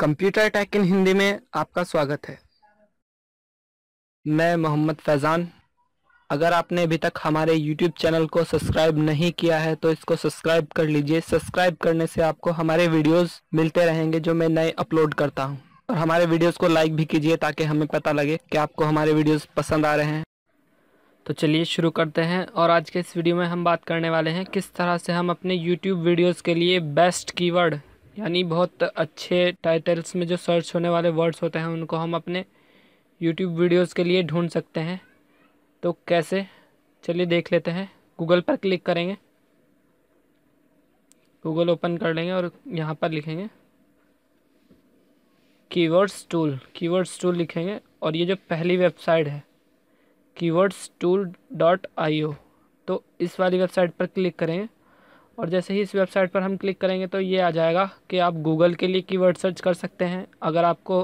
computer टैक इन हिंदी में आपका स्वागत है मैं मोहम्मद फैज़ान अगर आपने अभी तक हमारे यूट्यूब चैनल को सब्सक्राइब नहीं किया है तो इसको सब्सक्राइब कर लीजिए सब्सक्राइब करने से आपको हमारे वीडियोस मिलते रहेंगे जो मैं नए अपलोड करता हूं और हमारे वीडियोस को लाइक भी कीजिए ताकि हमें पता लगे कि आपको हमारे वीडियोस पसंद आ रहे हैं तो चलिए शुरू करते हैं और आज के इस वीडियो में हम बात करने वाले हैं किस तरह से हम अपने यूट्यूब वीडियोज़ के लिए बेस्ट कीवर्ड यानी बहुत अच्छे टाइटल्स में जो सर्च होने वाले वर्ड्स होते हैं उनको हम अपने यूट्यूब वीडियोस के लिए ढूंढ सकते हैं तो कैसे चलिए देख लेते हैं गूगल पर क्लिक करेंगे गूगल ओपन कर लेंगे और यहाँ पर लिखेंगे कीवर्ड्स टूल कीवर्ड्स टूल लिखेंगे और ये जो पहली वेबसाइट है कीवर्ड्स टूल डॉट आई तो इस वाली वेबसाइट पर क्लिक करेंगे और जैसे ही इस वेबसाइट पर हम क्लिक करेंगे तो ये आ जाएगा कि आप गूगल के लिए कीवर्ड सर्च कर सकते हैं अगर आपको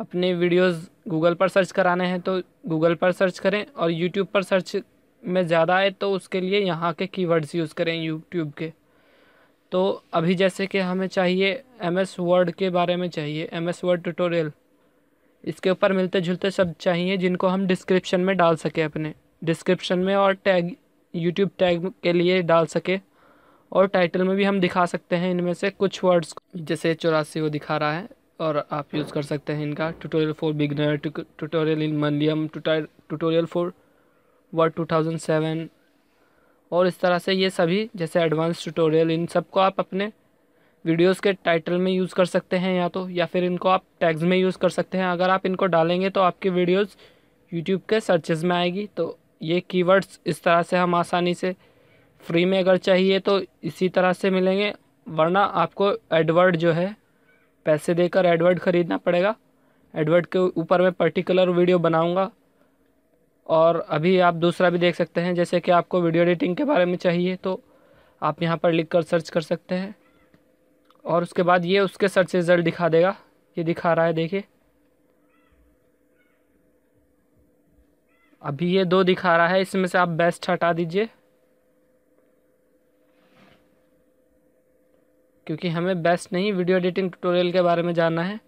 अपने वीडियोस गूगल पर सर्च कराने हैं तो गूगल पर सर्च करें और यूट्यूब पर सर्च में ज़्यादा आए तो उसके लिए यहाँ के कीवर्ड्स यूज़ करें यूट्यूब के तो अभी जैसे कि हमें चाहिए एम एस वर्ड के बारे में चाहिए एम एस वर्ड ट्यूटोरियल इसके ऊपर मिलते जुलते शब्द चाहिए जिनको हम डिस्क्रिप्शन में डाल सकें अपने डिस्क्रिप्शन में और टैग यूट्यूब टैग के लिए डाल सके और टाइटल में भी हम दिखा सकते हैं इनमें से कुछ वर्ड्स जैसे चौरासी को दिखा रहा है और आप यूज़ कर सकते हैं इनका tutorial for beginner tutorial in Malayalam tutorial for Word 2007 और इस तरह से ये सभी जैसे एडवांस ट्यूटोरियल इन सबको आप अपने वीडियोस के टाइटल में यूज़ कर सकते हैं या तो या फिर इनको आप टैग्स में यूज़ कर सकते हैं अगर आप इनको डालेंगे तो आपकी वीडियोस यूट्यूब के सर्चेज़ में आएगी तो ये कीवर्ड्स इस तरह से हम आसानी से फ्री में अगर चाहिए तो इसी तरह से मिलेंगे वरना आपको एडवर्ड जो है पैसे देकर एडवर्ड ख़रीदना पड़ेगा एडवर्ड के ऊपर मैं पर्टिकुलर वीडियो बनाऊंगा और अभी आप दूसरा भी देख सकते हैं जैसे कि आपको वीडियो एडिटिंग के बारे में चाहिए तो आप यहाँ पर लिख कर सर्च कर सकते हैं और उसके बाद ये उसके सर्च रिज़ल्ट दिखा देगा ये दिखा रहा है देखिए अभी ये दो दिखा रहा है इसमें से आप बेस्ट हटा दीजिए क्योंकि हमें बेस्ट नहीं वीडियो एडिटिंग ट्यूटोरियल के बारे में जानना है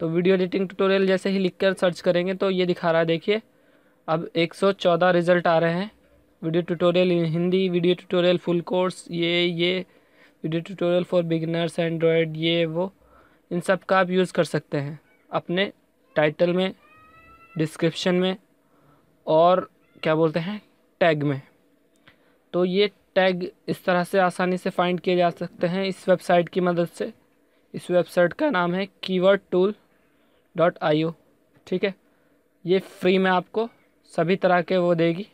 तो वीडियो एडिटिंग ट्यूटोरियल जैसे ही लिख कर सर्च करेंगे तो ये दिखा रहा है देखिए अब 114 रिज़ल्ट आ रहे हैं video tutorial in Hindi video tutorial full course ये ये video tutorial for beginners Android ये वो इन सब का आप यूज़ कर सकते हैं अपने टाइटल में डिस्क्रिप्शन में और क्या बोलते हैं टैग में तो ये टैग इस तरह से आसानी से फाइंड किए जा सकते हैं इस वेबसाइट की मदद से इस वेबसाइट का नाम है कीवर्ड टूल डॉट आई ठीक है ये फ्री में आपको सभी तरह के वो देगी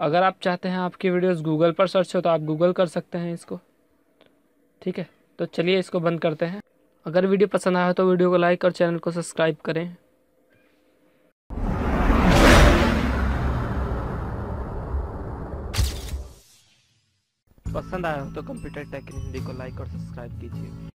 अगर आप चाहते हैं आपकी वीडियोस गूगल पर सर्च हो तो आप गूगल कर सकते हैं इसको ठीक है तो चलिए इसको बंद करते हैं अगर वीडियो पसंद आया तो वीडियो को लाइक और चैनल को सब्सक्राइब करें पसंद आया हो तो कंप्यूटर टेक हिंदी को लाइक और सब्सक्राइब कीजिए